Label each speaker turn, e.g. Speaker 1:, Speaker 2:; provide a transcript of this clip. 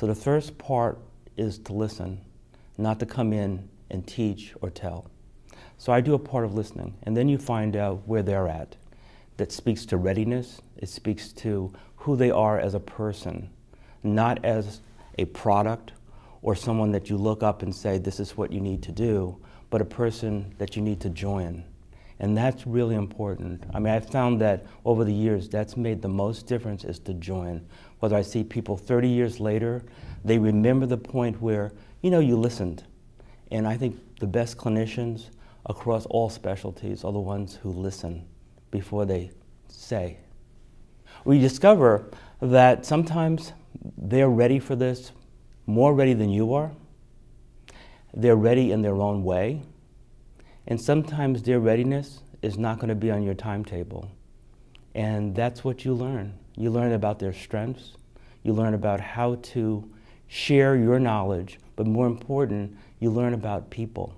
Speaker 1: So the first part is to listen, not to come in and teach or tell. So I do a part of listening, and then you find out where they're at. That speaks to readiness, it speaks to who they are as a person, not as a product or someone that you look up and say, this is what you need to do, but a person that you need to join. And that's really important. I mean, I've found that over the years, that's made the most difference is to join. Whether I see people 30 years later, they remember the point where, you know, you listened. And I think the best clinicians across all specialties are the ones who listen before they say. We discover that sometimes they're ready for this, more ready than you are. They're ready in their own way. And sometimes their readiness is not going to be on your timetable. And that's what you learn. You learn about their strengths, you learn about how to share your knowledge, but more important, you learn about people.